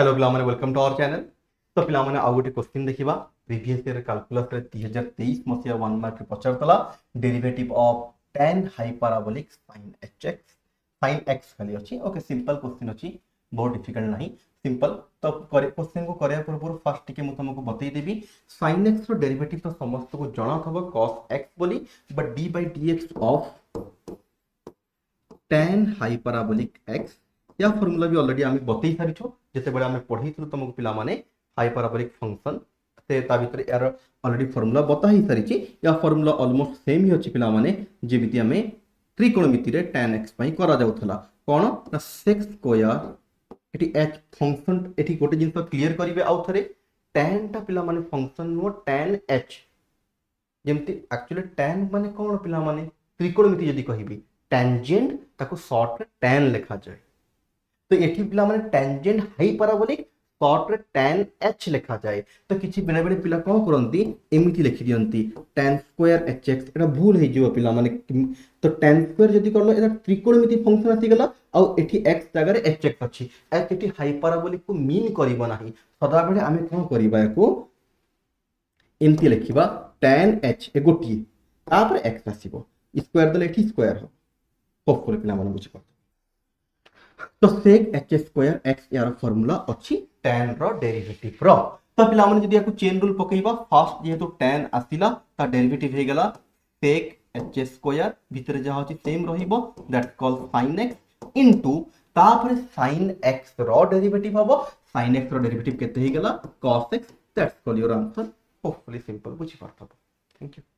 hello पे welcome to our channel तो पे आउ गोटे क्वेश्चन देखा प्रिवियस इयर कालकुलस हजार तेईस मसीहा वन मार्क पचार derivative of tan hyperbolic sine h x sine x खाली अच्छी ओके सिंपल क्वेश्चन अच्छी बहुत डिफिकल्ट ना सिंपल तो क्वेश्चन को कराया पूर्व फास्ट टी तुमको बतईदेवी सैन एक्स रेरिवेटिव तो समस्त को जना थ कस एक्स बोली but d by d x of tan hyperbolic x या फर्मुला भी अलरेडी बतई सारी ଯେତେବେଳେ ଆମେ ପଢ଼େଇଥିଲୁ ତୁମକୁ ପିଲାମାନେ ହାଇପାରାବରିକ୍ ଫଙ୍କସନ୍ ସେ ତା ଭିତରେ ଏହାର ଅଲରେଡ଼ି ଫର୍ମୁଲା ବତା ହେଇସାରିଛି ଏହା ଫର୍ମୁଲା ଅଲମୋଷ୍ଟ ସେମ୍ ହିଁ ଅଛି ପିଲାମାନେ ଯେମିତି ଆମେ ତ୍ରିକୋଣମିତିରେ ଟ୍ୟାନ୍ ଏକ୍ସ ପାଇଁ କରାଯାଉଥିଲା କ'ଣ ନା ସେକ୍ସ ସ୍କୋୟାର ଏଠି ଏଚ୍ ଫଙ୍କସନ୍ ଏଠି ଗୋଟେ ଜିନିଷ କ୍ଲିଅର କରିବେ ଆଉ ଥରେ ଟ୍ୟାନ୍ଟା ପିଲାମାନେ ଫଙ୍କସନ୍ ନୁହଁ ଟ୍ୟାନ୍ ଏଚ୍ ଯେମିତି ଆକ୍ଚୁଆଲି ଟ୍ୟାନ୍ ମାନେ କ'ଣ ପିଲାମାନେ ତ୍ରିକୋଣମିତି ଯଦି କହିବି ଟ୍ୟାଞ୍ଜେଣ୍ଟ ତାକୁ ସର୍ଟରେ ଟ୍ୟାନ୍ ଲେଖାଯାଏ তো এটি পিলা মানে ଟ୍ୟାଞ୍ଜେଣ୍ଟ ହାଇପାରାବୋଲିକ୍ କଟ୍ରେ ଟ୍ୟାନ୍ ଏଚ୍ ଲେଖାଯାଏ ତ କିଛି ବେଳେବେଳେ ପିଲା କ'ଣ କରନ୍ତି ଏମିତି ଲେଖିଦିଅନ୍ତି ଟ୍ୟାନ୍ ସ୍କୋୟାର ଏଚ୍ ଏକ୍ସ ଏଇଟା ଭୁଲ ହେଇଯିବ ପିଲାମାନେ ତ ଟ୍ୟାନ୍ ସ୍କୋୟାର ଯଦି କଲ ଏଇଟା ତ୍ରିକୋଣମିତି ଫଙ୍କସନ୍ ଆସିଗଲା ଆଉ ଏଠି ଏକ୍ସ ଜାଗାରେ ଏଚ୍ ଏକ୍ସ ଅଛି ଏଚ୍ ଏଠି ହାଇପାରାବୋଲିକ୍କୁ ମିନ୍ କରିବ ନାହିଁ ସଦାବେଳେ ଆମେ କ'ଣ କରିବା ୟାକୁ ଏମିତି ଲେଖିବା ଟ୍ୟାନ୍ ଏଚ୍ ଏ ଗୋଟିଏ ତାପରେ ଏକ୍ସ ଆସିବ ସ୍କୋୟାର ଦେଲେ ଏଠି ସ୍କୋୟାର ହେବ ହୋପଫୁଲି ପିଲାମାନେ ବୁଝିପାରୁଥିବେ ତ ସେକ୍ ଏଚ୍ ସ୍କୋୟାର ଏକ୍ସ ଏହାର ଫର୍ମୁଲା ଅଛି ଟେନ୍ର ଡେରିଭେଟିଭ୍ର ତ ପିଲାମାନେ ଯଦି ୟାକୁ ଚେନ୍ ରୁଲ୍ ପକେଇବା ଫାର୍ଷ୍ଟ ଯେହେତୁ ଟେନ୍ ଆସିଲା ତା ଡେରିଭେଟିଭ୍ ହେଇଗଲା ସେକ୍ ଏଚ୍ ସ୍କୋୟାର ଭିତରେ ଯାହା ଅଛି ସେମ୍ ରହିବ that's call sine x into ତାପରେ ସାଇନ୍ ଏକ୍ସର ଡେରିଭେଟିଭ୍ ହବ ସାଇନ୍ ଏକ୍ସର ଡେରିଭେଟିଭ୍ କେତେ ହେଇଗଲା cos x that's call your answer hopefully simple ବୁଝିପାରୁଥିବ ଥ୍ୟାଙ୍କ ୟୁ